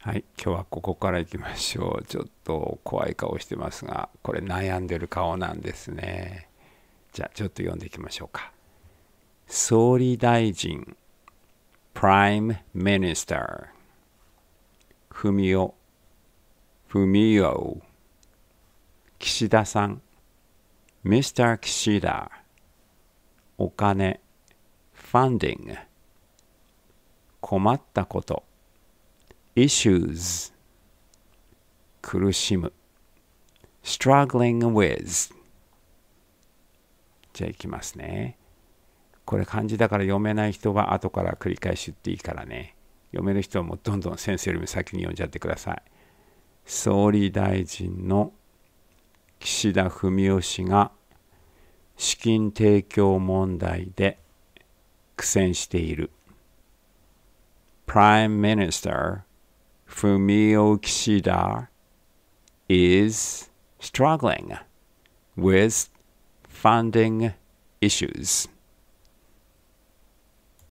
はい、今日はここからいきましょう。ちょっと怖い顔してますが、これ悩んでる顔なんですね。じゃあ、ちょっと読んでいきましょうか。総理大臣、Prime Minister、ふみお、ふみお、岸田さん、Mr. 岸田、お金、ファンディング、困ったこと、issues 苦しむ struggling with じゃあいきますねこれ漢字だから読めない人は後から繰り返し言っていいからね読める人はもうどんどん先生よりも先に読んじゃってください総理大臣の岸田文雄氏が資金提供問題で苦戦している Prime Minister Fumio Kishida is struggling with funding issues.